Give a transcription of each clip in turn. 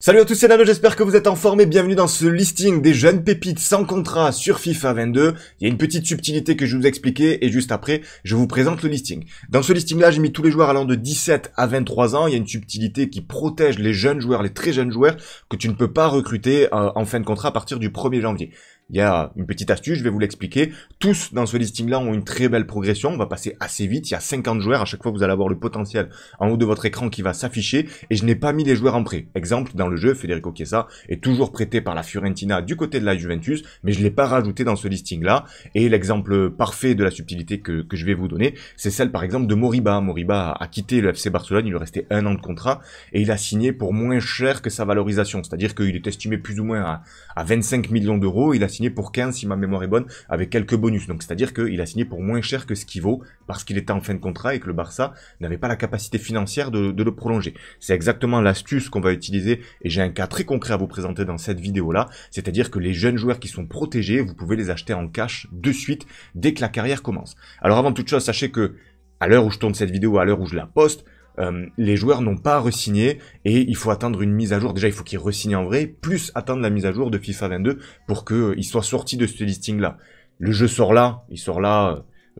Salut à tous, c'est Nano, j'espère que vous êtes informés, bienvenue dans ce listing des jeunes pépites sans contrat sur FIFA 22. Il y a une petite subtilité que je vais vous expliquer et juste après, je vous présente le listing. Dans ce listing là, j'ai mis tous les joueurs allant de 17 à 23 ans, il y a une subtilité qui protège les jeunes joueurs, les très jeunes joueurs que tu ne peux pas recruter euh, en fin de contrat à partir du 1er janvier. Il y a une petite astuce, je vais vous l'expliquer. Tous dans ce listing-là ont une très belle progression. On va passer assez vite. Il y a 50 joueurs. À chaque fois, vous allez avoir le potentiel en haut de votre écran qui va s'afficher. Et je n'ai pas mis les joueurs en prêt. Exemple, dans le jeu, Federico Chiesa est toujours prêté par la Fiorentina du côté de la Juventus, mais je ne l'ai pas rajouté dans ce listing-là. Et l'exemple parfait de la subtilité que, que je vais vous donner, c'est celle par exemple de Moriba. Moriba a quitté le FC Barcelone, il lui restait un an de contrat, et il a signé pour moins cher que sa valorisation. C'est-à-dire qu'il est estimé plus ou moins à, 25 millions d'euros signé pour 15, si ma mémoire est bonne, avec quelques bonus. Donc c'est-à-dire qu'il a signé pour moins cher que ce qu'il vaut, parce qu'il était en fin de contrat et que le Barça n'avait pas la capacité financière de, de le prolonger. C'est exactement l'astuce qu'on va utiliser, et j'ai un cas très concret à vous présenter dans cette vidéo-là, c'est-à-dire que les jeunes joueurs qui sont protégés, vous pouvez les acheter en cash de suite, dès que la carrière commence. Alors avant toute chose, sachez que à l'heure où je tourne cette vidéo, à l'heure où je la poste, euh, les joueurs n'ont pas resigné et il faut attendre une mise à jour. Déjà, il faut qu'ils resignent en vrai, plus attendre la mise à jour de FIFA 22 pour qu'ils euh, soient sortis de ce listing-là. Le jeu sort là, il sort là, euh,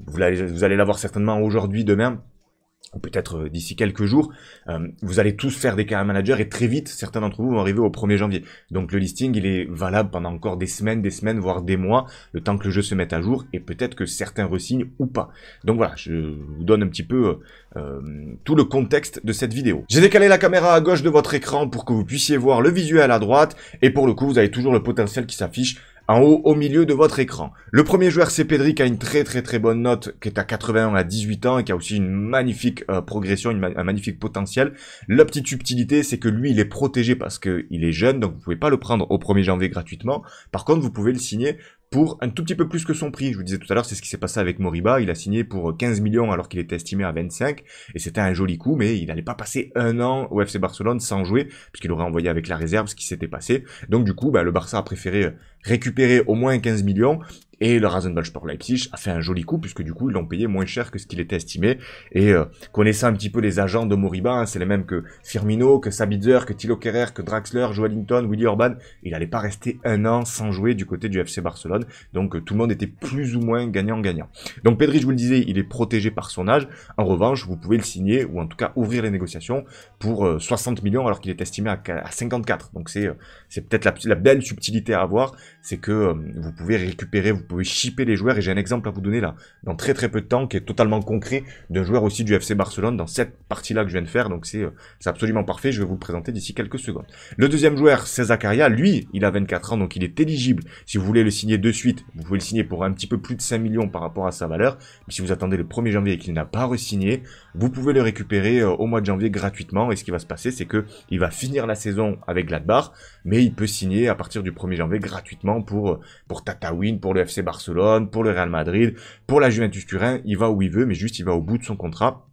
vous allez, vous allez l'avoir certainement aujourd'hui, demain, ou peut-être euh, d'ici quelques jours, euh, vous allez tous faire des carrières manager et très vite, certains d'entre vous vont arriver au 1er janvier. Donc le listing, il est valable pendant encore des semaines, des semaines, voire des mois, le temps que le jeu se mette à jour et peut-être que certains resignent ou pas. Donc voilà, je vous donne un petit peu euh, tout le contexte de cette vidéo. J'ai décalé la caméra à gauche de votre écran pour que vous puissiez voir le visuel à droite et pour le coup, vous avez toujours le potentiel qui s'affiche en haut au milieu de votre écran. Le premier joueur, c'est Pedri, qui a une très très très bonne note, qui est à 81 à 18 ans et qui a aussi une magnifique euh, progression, un magnifique potentiel. La petite subtilité, c'est que lui, il est protégé parce qu'il est jeune, donc vous pouvez pas le prendre au 1er janvier gratuitement. Par contre, vous pouvez le signer pour un tout petit peu plus que son prix. Je vous disais tout à l'heure, c'est ce qui s'est passé avec Moriba. Il a signé pour 15 euh, millions alors qu'il était estimé à 25. Et c'était un joli coup, mais il n'allait pas passer un an au FC Barcelone sans jouer, puisqu'il aurait envoyé avec la réserve ce qui s'était passé. Donc du coup, bah, le Barça a préféré euh, récupérer au moins 15 millions. Et le Rasenball Sport Leipzig a fait un joli coup puisque du coup ils l'ont payé moins cher que ce qu'il était estimé. Et euh, connaissant un petit peu les agents de Moriba, hein, c'est les mêmes que Firmino, que Sabitzer, que Tilo Kerrer, que Draxler, Joelinton, Willy Orban. Il n'allait pas rester un an sans jouer du côté du FC Barcelone. Donc euh, tout le monde était plus ou moins gagnant-gagnant. Donc Pedri, je vous le disais, il est protégé par son âge. En revanche, vous pouvez le signer ou en tout cas ouvrir les négociations pour 60 euh, millions alors qu'il est estimé à, 54. Donc c'est c'est peut-être la belle subtilité à avoir c'est que euh, vous pouvez récupérer, vous pouvez shipper les joueurs, et j'ai un exemple à vous donner là, dans très très peu de temps, qui est totalement concret, d'un joueur aussi du FC Barcelone, dans cette partie-là que je viens de faire, donc euh, c'est absolument parfait, je vais vous le présenter d'ici quelques secondes. Le deuxième joueur, c'est Zakaria, lui, il a 24 ans, donc il est éligible, si vous voulez le signer de suite, vous pouvez le signer pour un petit peu plus de 5 millions par rapport à sa valeur, mais si vous attendez le 1er janvier et qu'il n'a pas re-signé, vous pouvez le récupérer euh, au mois de janvier gratuitement, et ce qui va se passer, c'est que il va finir la saison avec Gladbach, mais il peut signer à partir du 1er janvier gratuitement pour, pour Tatawin, pour le FC Barcelone, pour le Real Madrid, pour la Juventus Turin. Il va où il veut, mais juste il va au bout de son contrat.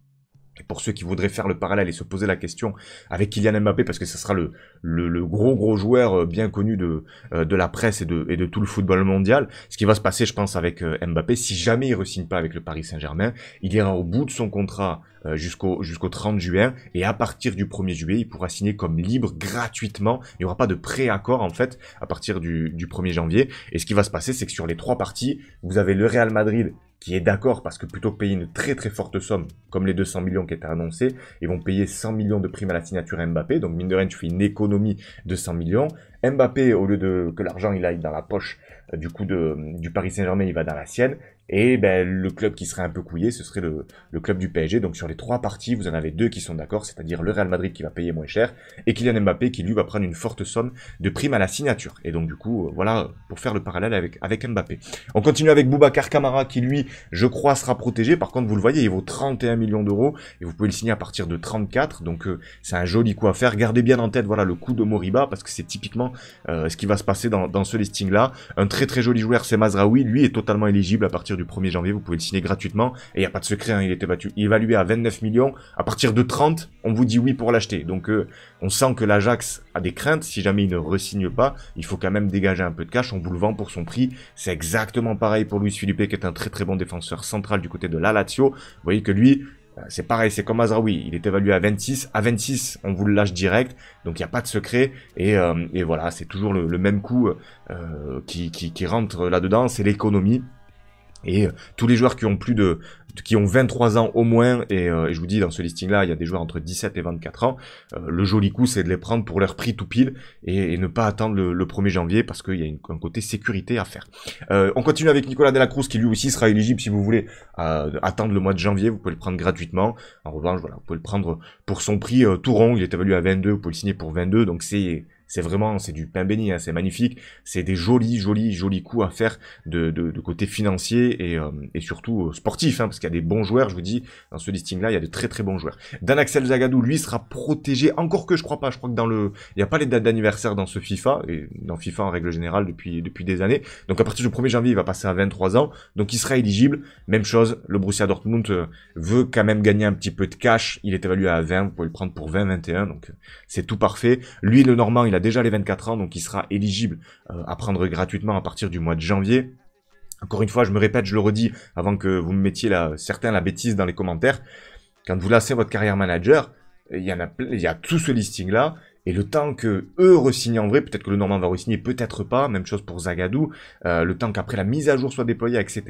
Et pour ceux qui voudraient faire le parallèle et se poser la question avec Kylian Mbappé, parce que ce sera le, le, gros gros joueur euh, bien connu de, euh, de la presse et de, tout le football mondial, ce qui va se passer, je pense, avec euh, Mbappé, si jamais il ne signe pas avec le Paris Saint-Germain, il ira au bout de son contrat jusqu'au jusqu'au 30 juin, et à partir du 1er juillet, il pourra signer comme libre gratuitement, il n'y aura pas de préaccord en fait à partir du, du 1er janvier, et ce qui va se passer, c'est que sur les trois parties, vous avez le Real Madrid qui est d'accord parce que plutôt que payer une très très forte somme, comme les 200 millions qui étaient annoncés, ils vont payer 100 millions de primes à la signature Mbappé. Donc mine de une économie de 100 millions. Mbappé, au lieu de que l'argent il aille dans la poche euh, du coup de, du Paris Saint-Germain, il va dans la sienne. Et ben, le club qui serait un peu couillé, ce serait le, le club du PSG. Donc sur les trois parties, vous en avez deux qui sont d'accord, c'est-à-dire le Real Madrid qui va payer moins cher et Kylian Mbappé qui lui va prendre une forte somme de primes à la signature. Et donc du coup, euh, voilà pour faire le parallèle avec, avec Mbappé. On continue avec Boubacar Kamara qui lui, je crois, sera protégé. Par contre, vous le voyez, il vaut 31 millions d'euros et vous pouvez le signer à partir de 34. Donc euh, c'est un joli coup à faire. Gardez bien en tête voilà le coup de Moriba parce que c'est typiquement ce qui va se passer dans, dans ce listing là très très joli joueur, c'est Mazraoui. Lui est totalement éligible à partir du 1er janvier. Vous pouvez le signer gratuitement. Et il n'y a pas de secret, hein, il était battu, évalué à 29 millions. À partir de 30, on vous dit oui pour l'acheter. Donc euh, on sent que l'Ajax a des craintes. Si jamais il ne resigne pas, il faut quand même dégager un peu de cash. On vous le vend pour son prix. C'est exactement pareil pour Luis Filipe qui est un très très bon défenseur central du côté de la Lazio. Vous voyez que lui, euh, c'est pareil, c'est comme Azraoui, il est évalué à 26, à 26 on vous le lâche direct, donc il n'y a pas de secret, et, euh, et voilà, c'est toujours le, même coup euh, qui, qui, qui rentre là-dedans, c'est l'économie. Et euh, tous les joueurs qui ont plus de, qui ont 23 ans au moins, euh, et, je vous dis, dans ce listing-là, il y a des joueurs entre 17 et 24 ans, euh, le joli coup, c'est de les prendre pour leur prix tout pile, et, ne pas attendre le, 1er janvier, parce qu'il y a une, un côté sécurité à faire. on continue avec Nicolas Delacruz, qui lui aussi sera éligible, si vous voulez attendre le mois de janvier, vous pouvez le prendre gratuitement. En revanche, voilà, vous pouvez le prendre pour son prix tout rond, il est évalué à 22, vous pouvez le signer pour 22, donc c'est c'est vraiment, c'est du pain béni, hein, c'est magnifique. C'est des jolis, jolis, jolis coups à faire de, de, côté financier et, euh, et surtout euh, sportif, hein, parce qu'il y a des bons joueurs, je vous dis, dans ce listing-là, il y a de très très bons joueurs. Dan Axel Zagadou, lui, sera protégé, encore que je crois pas, je crois que dans le... Il n'y a pas les dates d'anniversaire dans ce FIFA, et dans FIFA en règle générale depuis, depuis des années. Donc à partir du 1er janvier, il va passer à 23 ans, donc il sera éligible. Même chose, le Borussia Dortmund euh, veut quand même gagner un petit peu de cash, il est évalué à 20, vous pouvez le prendre pour 20, 21, donc c'est tout parfait. Lui, le Normand, il déjà les 24 ans, donc il sera éligible euh, à prendre gratuitement à partir du mois de janvier. Encore une fois, je me répète, je le redis, avant que vous me mettiez la, certains la bêtise dans les commentaires. Quand vous lancez votre carrière manager, il y, en a, il y a tout ce listing-là, et le temps que eux signent en vrai, peut-être que le Normand va re-signer, peut-être pas, même chose pour Zagadou, euh, le temps qu'après la mise à jour soit déployée, etc.,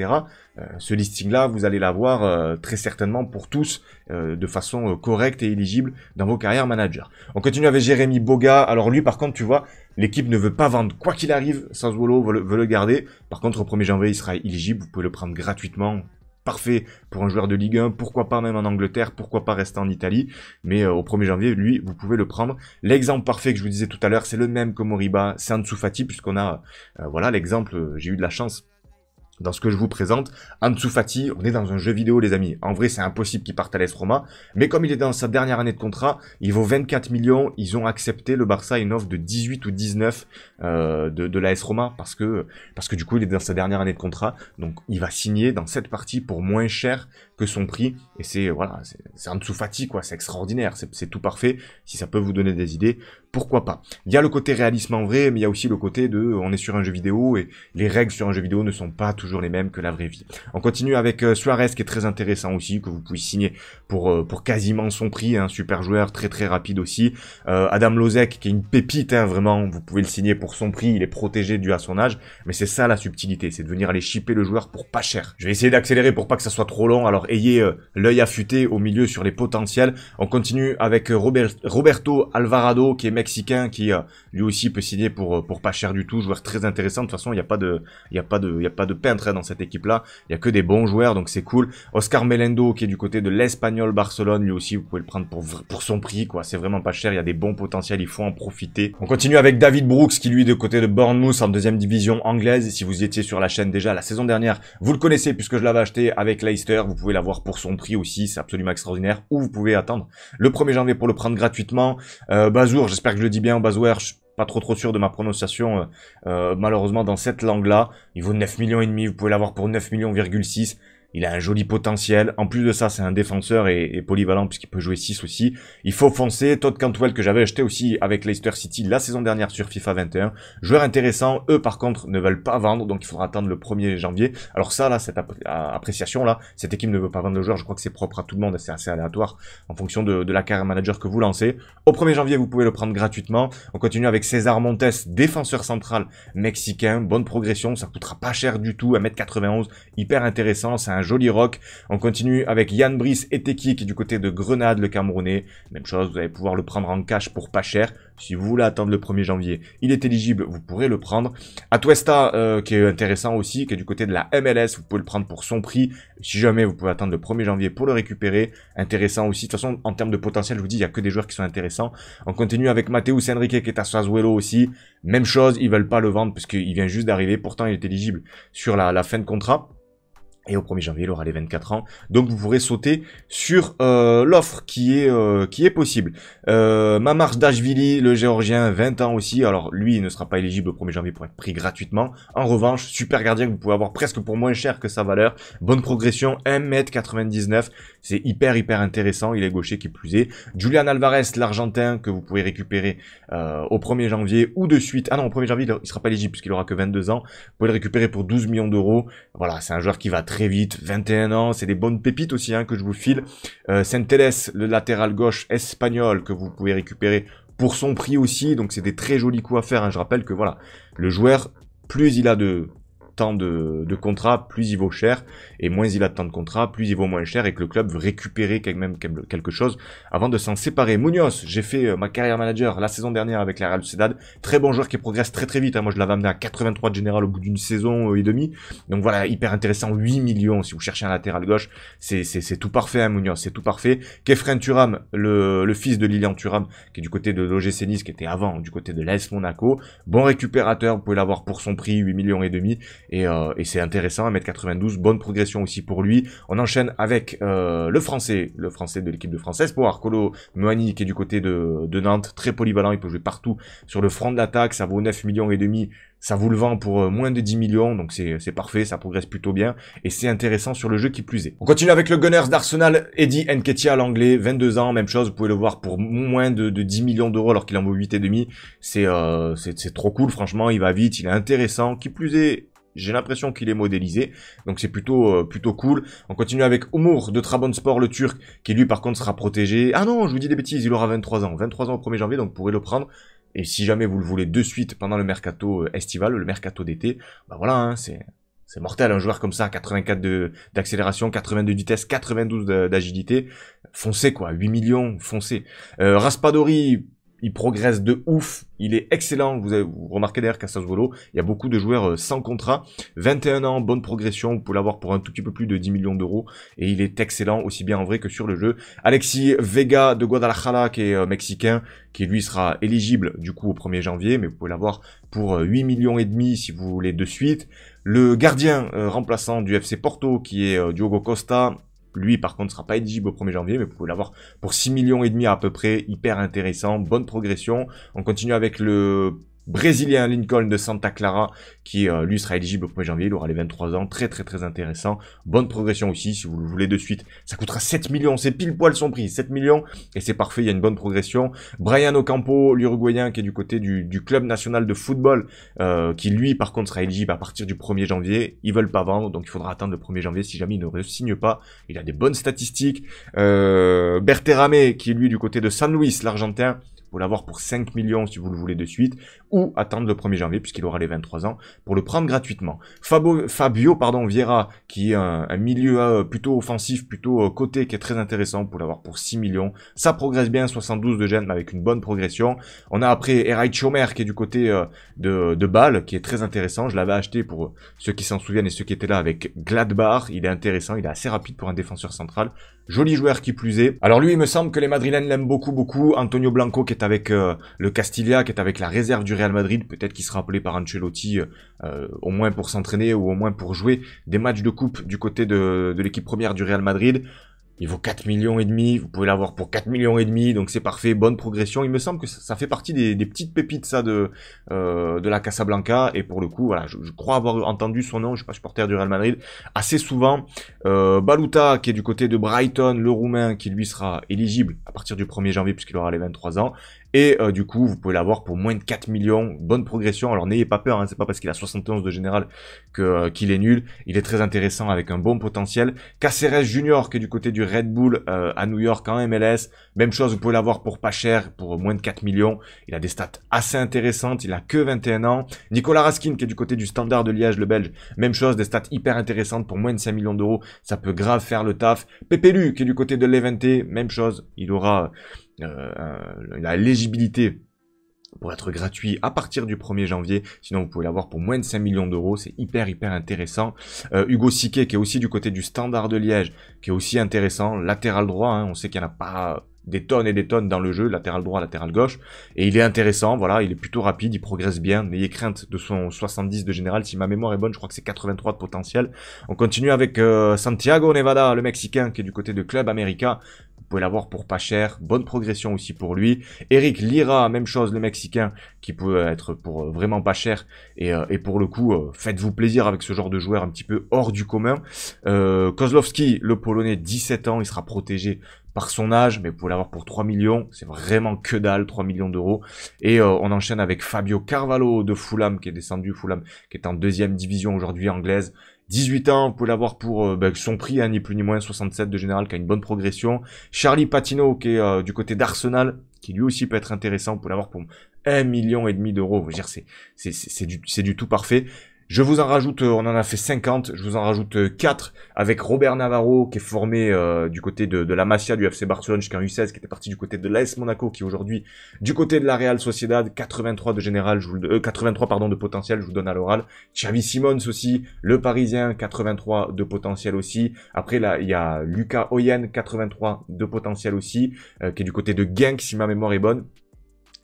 euh, ce listing-là, vous allez l'avoir euh, très certainement pour tous de façon correcte et éligible dans vos carrières managers. On continue avec Jérémy Boga. Alors lui, par contre, tu vois, l'équipe ne veut pas vendre quoi qu'il arrive. sans veut, veut le, garder. Par contre, au 1er janvier, il sera éligible. Vous pouvez le prendre gratuitement parfait pour un joueur de Ligue 1, pourquoi pas même en Angleterre, pourquoi pas rester en Italie, mais euh, au 1er janvier, lui, vous pouvez le prendre. L'exemple parfait que je vous disais tout à l'heure, c'est le même que Moriba, c'est Ansu Fati, puisqu'on a, euh, voilà, l'exemple, euh, j'ai eu de la chance dans ce que je vous présente. Ansu Fati, on est dans un jeu vidéo, les amis. En vrai, c'est impossible qu'il parte à l'AS Roma. Mais comme il est dans sa dernière année de contrat, il vaut 24 millions. Ils ont accepté, le Barça, une offre de 18 ou 19 euh, de, de l'AS Roma parce que, parce que du coup, il est dans sa dernière année de contrat. Donc, il va signer dans cette partie pour moins cher que son prix. Et c'est, voilà, c'est dessous Fati, quoi. C'est extraordinaire. C'est tout parfait. Si ça peut vous donner des idées, pourquoi pas. Il y a le côté réalisme en vrai, mais il y a aussi le côté de, on est sur un jeu vidéo et les règles sur un jeu vidéo ne sont pas tout toujours les mêmes que la vraie vie. On continue avec euh, Suarez qui est très intéressant aussi, que vous pouvez signer pour, euh, pour quasiment son prix, un hein, super joueur, très très rapide aussi. Euh, Adam Lozek qui est une pépite, hein, vraiment, vous pouvez le signer pour son prix, il est protégé dû à son âge, mais c'est ça la subtilité, c'est de venir aller shipper le joueur pour pas cher. Je vais essayer d'accélérer pour pas que ça soit trop long, alors ayez l'œil affûté au milieu sur les potentiels. On continue avec Robert, Roberto Alvarado qui est mexicain, qui lui aussi peut signer pour, pour pas cher du tout, joueur très intéressant, de toute façon il n'y a pas de, il y a pas de, il a pas de peine dans cette équipe-là. Il n'y a que des bons joueurs, donc c'est cool. Oscar Melendo, qui est du côté de l'Espagnol Barcelone, lui aussi, vous pouvez le prendre pour, pour son prix, quoi. C'est vraiment pas cher, il y a des bons potentiels, il faut en profiter. On continue avec David Brooks, qui lui est du côté de Bournemouth en deuxième division anglaise. Si vous étiez sur la chaîne déjà la saison dernière, vous le connaissez puisque je l'avais acheté avec Leicester. Vous pouvez l'avoir pour son prix aussi, c'est absolument extraordinaire. Ou vous pouvez attendre le 1er janvier pour le prendre gratuitement. Euh, Bazour, j'espère que je le dis bien, Bazour, pas trop trop sûr de ma prononciation, euh, euh, malheureusement, dans cette langue-là. Il vaut 9 millions et demi, vous pouvez l'avoir pour 9 millions,6. Il a un joli potentiel. En plus de ça, c'est un défenseur et, polyvalent puisqu'il peut jouer 6 aussi. Il faut foncer. Todd Cantwell que j'avais acheté aussi avec Leicester City la saison dernière sur FIFA 21. Joueur intéressant. Eux, par contre, ne veulent pas vendre. Donc, il faudra attendre le 1er janvier. Alors ça, là, cette euh, appréciation, là, cette équipe ne veut pas vendre le joueur. Je crois que c'est propre à tout le monde. C'est assez aléatoire en fonction de, la carrière manager que vous lancez. Au 1er janvier, vous pouvez le prendre gratuitement. On continue avec César Montes, défenseur central mexicain. Bonne progression. Ça coûtera pas cher du tout. 1m91. Hyper intéressant. C'est un joli rock. On continue avec Yann Brice et Teki qui est du côté de Grenade, le Camerounais. Même chose, vous allez pouvoir le prendre en cash pour pas cher. Si vous voulez attendre le 1er janvier, il est éligible, vous pourrez le prendre. Atuesta, euh, qui est intéressant aussi, qui est du côté de la MLS, vous pouvez le prendre pour son prix. Si jamais vous pouvez attendre le 1er janvier pour le récupérer, intéressant aussi. De toute façon, en termes de potentiel, je vous dis, il n'y a que des joueurs qui sont intéressants. On continue avec Mateus Enrique qui est à Sazuelo aussi. Même chose, ils veulent pas le vendre parce qu'il vient juste d'arriver. Pourtant, il est éligible sur la fin de contrat. Et au 1er janvier, il aura les 24 ans. Donc vous pourrez sauter sur euh, l'offre qui est euh, qui est possible. Euh, Mamar Dashvili, le Géorgien, 20 ans aussi. Alors lui, il ne sera pas éligible au 1er janvier pour être pris gratuitement. En revanche, super gardien que vous pouvez avoir presque pour moins cher que sa valeur. Bonne progression, 1m99. C'est hyper hyper intéressant. Il est gaucher qui plus est. Julian Alvarez, l'Argentin, que vous pouvez récupérer euh, au 1er janvier ou de suite. Ah non, au 1er janvier, il sera pas éligible puisqu'il aura que 22 ans. Vous pouvez le récupérer pour 12 millions d'euros. Voilà, c'est un joueur qui va très très vite, 21 ans, c'est des bonnes pépites aussi hein, que je vous file. Euh, le latéral gauche espagnol que vous pouvez récupérer pour son prix aussi, donc c'est des très jolis coups à faire. Hein. Je rappelle que voilà, le joueur, plus il a de temps de, de contrat, plus il vaut cher, et moins il a de temps de contrat, plus il vaut moins cher, et que le club veut récupérer quand même quelque chose avant de s'en séparer. Munoz, j'ai fait euh, ma carrière manager la saison dernière avec la Real Sociedad, très bon joueur qui progresse très très vite, hein. moi je l'avais amené à 83 de général au bout d'une saison euh, et demie, donc voilà, hyper intéressant, 8 millions si vous cherchez un latéral gauche, c'est tout parfait hein, Munoz, c'est tout parfait. Kefren Turam, le, le fils de Lilian Turam, qui est du côté de l'OGC Nice, qui était avant du côté de l'AS Monaco, bon récupérateur, vous pouvez l'avoir pour son prix, 8 millions et demi, euh, et, c'est intéressant, 1m92, bonne progression aussi pour lui. On enchaîne avec euh, le français, le français de l'équipe de française, pour Colo Moani qui est du côté de, Nantes, très polyvalent, il peut jouer partout sur le front de l'attaque, ça vaut 9 millions et demi. Ça vous le vend pour euh, moins de 10 millions, donc c'est parfait, ça progresse plutôt bien, et c'est intéressant sur le jeu qui plus est. On continue avec le Gunners d'Arsenal, Eddie Nketiah, l'anglais, 22 ans, même chose, vous pouvez le voir pour moins de, de 10 millions d'euros alors qu'il en vaut 8,5. C'est euh, trop cool, franchement, il va vite, il est intéressant, qui plus est, j'ai l'impression qu'il est modélisé, donc c'est plutôt, euh, plutôt cool. On continue avec Humour de Sport le turc, qui lui par contre sera protégé. Ah non, je vous dis des bêtises, il aura 23 ans. 23 ans au 1er janvier, donc vous pourrez le prendre. Et si jamais vous le voulez de suite pendant le mercato euh, estival, le mercato d'été, bah voilà, hein, c'est... C'est mortel, un joueur comme ça, 84 d'accélération, 82 de vitesse, 92 d'agilité. Foncez quoi, 8 millions, foncez. Euh, Raspadori, il progresse de ouf, il est excellent, vous, avez, vous remarquez derrière il y a beaucoup de joueurs euh, sans contrat, 21 ans, bonne progression, vous pouvez l'avoir pour un tout petit peu plus de 10 millions d'euros, et il est excellent aussi bien en vrai que sur le jeu. Alexis Vega de Guadalajara, qui est euh, mexicain, qui lui sera éligible du coup au 1er janvier, mais vous pouvez l'avoir pour 8 euh, millions et demi si vous voulez de suite. Le gardien remplaçant du FC Porto, qui est Diogo Costa, lui, par contre, sera pas éligible au 1er janvier, mais vous pouvez l'avoir pour 6 millions et demi à peu près. Hyper intéressant, bonne progression. On continue avec le brésilien Lincoln de Santa Clara, qui euh, lui sera éligible au 1er janvier, il aura les 23 ans, très très très intéressant, bonne progression aussi, si vous le voulez de suite, ça coûtera 7 millions, c'est pile poil son prix, 7 millions, et c'est parfait, il y a une bonne progression, Brian Ocampo, l'Uruguayen, qui est du côté du, club national de football, euh, qui lui par contre sera éligible à partir du 1er janvier, ils veulent pas vendre, donc il faudra attendre le 1er janvier si jamais il ne signe pas, il a des bonnes statistiques, euh, Berterame, qui est lui du côté de San Luis, l'Argentin, pour l'avoir pour 5 millions si vous le voulez de suite, ou attendre le 1er janvier puisqu'il aura les 23 ans pour le prendre gratuitement. Fabio, pardon, Vieira, qui est un, milieu euh, plutôt offensif, plutôt euh, côté, qui est très intéressant, pour l'avoir pour 6 millions. Ça progresse bien, 72 de gêne avec une bonne progression. On a après eric Chomer qui est du côté euh, de, de Bâle, qui est très intéressant. Je l'avais acheté pour ceux qui s'en souviennent et ceux qui étaient là avec Gladbach. Il est intéressant, il est assez rapide pour un défenseur central. Joli joueur qui plus est. Alors lui, il me semble que les Madrilènes l'aiment beaucoup, beaucoup. Antonio Blanco qui est avec euh, le Castilla, qui est avec la réserve du Real Madrid. Peut-être qu'il sera appelé par Ancelotti euh, euh, au moins pour s'entraîner ou au moins pour jouer des matchs de coupe du côté de, de l'équipe première du Real Madrid. Il vaut 4 millions et demi, vous pouvez l'avoir pour 4 millions et demi, donc c'est parfait, bonne progression. Il me semble que ça, fait partie des, petites pépites ça de euh, de la Casablanca et pour le coup, voilà, je, crois avoir entendu son nom, je suis pas supporter du Real Madrid assez souvent. Euh, Baluta qui est du côté de Brighton, le roumain qui lui sera éligible à partir du 1er janvier puisqu'il aura les 23 ans et euh, du coup, vous pouvez l'avoir pour moins de 4 millions. Bonne progression. Alors n'ayez pas peur, hein, c'est pas parce qu'il a 71 de général que euh, qu'il est nul. Il est très intéressant avec un bon potentiel. Caceres Junior qui est du côté du Red Bull euh, à New York en MLS. Même chose, vous pouvez l'avoir pour pas cher, pour moins de 4 millions. Il a des stats assez intéressantes. Il a que 21 ans. Nicolas Raskin qui est du côté du Standard de Liège, le Belge. Même chose, des stats hyper intéressantes pour moins de 5 millions d'euros. Ça peut grave faire le taf. Pépélu qui est du côté de l'Eventé. Même chose, il aura euh, la légibilité pour être gratuit à partir du 1er janvier. Sinon, vous pouvez l'avoir pour moins de 5 millions d'euros. C'est hyper, hyper intéressant. Euh, Hugo Siquet, qui est aussi du côté du Standard de Liège, qui est aussi intéressant. Latéral droit, hein, on sait qu'il n'y en a pas des tonnes et des tonnes dans le jeu, latéral droit, latéral gauche. Et il est intéressant, voilà, il est plutôt rapide, il progresse bien. N'ayez crainte de son 70 de général, si ma mémoire est bonne, je crois que c'est 83 de potentiel. On continue avec euh, Santiago Nevada, le Mexicain, qui est du côté de Club America, vous pouvez l'avoir pour pas cher. Bonne progression aussi pour lui. Eric Lira, même chose, le Mexicain, qui peut être pour euh, vraiment pas cher. Et, euh, pour le coup, euh, faites-vous plaisir avec ce genre de joueur un petit peu hors du commun. Kozlowski, le Polonais, 17 ans, il sera protégé par son âge, mais vous pouvez l'avoir pour 3 millions, c'est vraiment que dalle, 3 millions d'euros. Et on enchaîne avec Fabio Carvalho de Fulham, qui est descendu Fulham, qui est en deuxième division aujourd'hui anglaise, 18 ans, on peut l'avoir pour euh, bah, son prix, hein, ni plus ni moins, 67 de général, qui a une bonne progression. Charlie Patino, qui est euh, du côté d'Arsenal, qui lui aussi peut être intéressant, on peut l'avoir pour un million et demi d'euros. Vous dire, c'est du, du tout parfait. Je vous en rajoute, euh, on en a fait 50, je vous en rajoute 4 euh, avec Robert Navarro qui est formé euh, du côté de, la Masia du FC Barcelone jusqu'en U16, qui était parti du côté de l'AS Monaco, qui est aujourd'hui du côté de la Real Sociedad, 83 de général, je vous, 83 pardon de potentiel, je vous donne à l'oral. Xavi Simons aussi, le Parisien, 83 de potentiel aussi. Après là, il y a Lucas Oyen, 83 de potentiel aussi, qui est du côté de Genk si ma mémoire est bonne.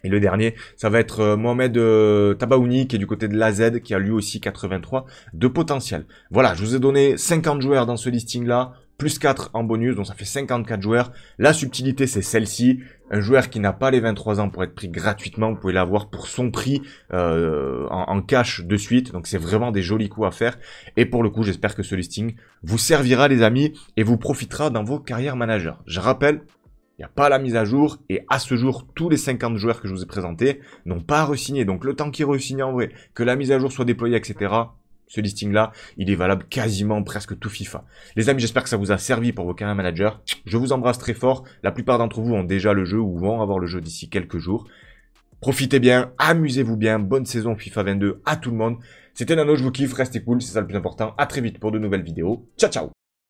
Et le dernier, ça va être euh, Mohamed euh, Tabaouni, qui est du côté de la Z qui a lui aussi 83 de potentiel. Voilà, je vous ai donné 50 joueurs dans ce listing-là, plus 4 en bonus, donc ça fait 54 joueurs. La subtilité, c'est celle-ci. Un joueur qui n'a pas les 23 ans pour être pris gratuitement, vous pouvez l'avoir pour son prix euh, en, cash de suite. Donc c'est vraiment des jolis coups à faire. Et pour le coup, j'espère que ce listing vous servira les amis et vous profitera dans vos carrières managers. Je rappelle, il n'y a pas la mise à jour. Et à ce jour, tous les 50 joueurs que je vous ai présentés n'ont pas re -signé. Donc le temps qu'ils re en vrai, que la mise à jour soit déployée, etc., ce listing-là, il est valable quasiment presque tout FIFA. Les amis, j'espère que ça vous a servi pour vos carrières managers. Je vous embrasse très fort. La plupart d'entre vous ont déjà le jeu ou vont avoir le jeu d'ici quelques jours. Profitez bien, amusez-vous bien. Bonne saison FIFA 22 à tout le monde. C'était Nano, je vous kiffe, restez cool, c'est ça le plus important. À très vite pour de nouvelles vidéos. Ciao, ciao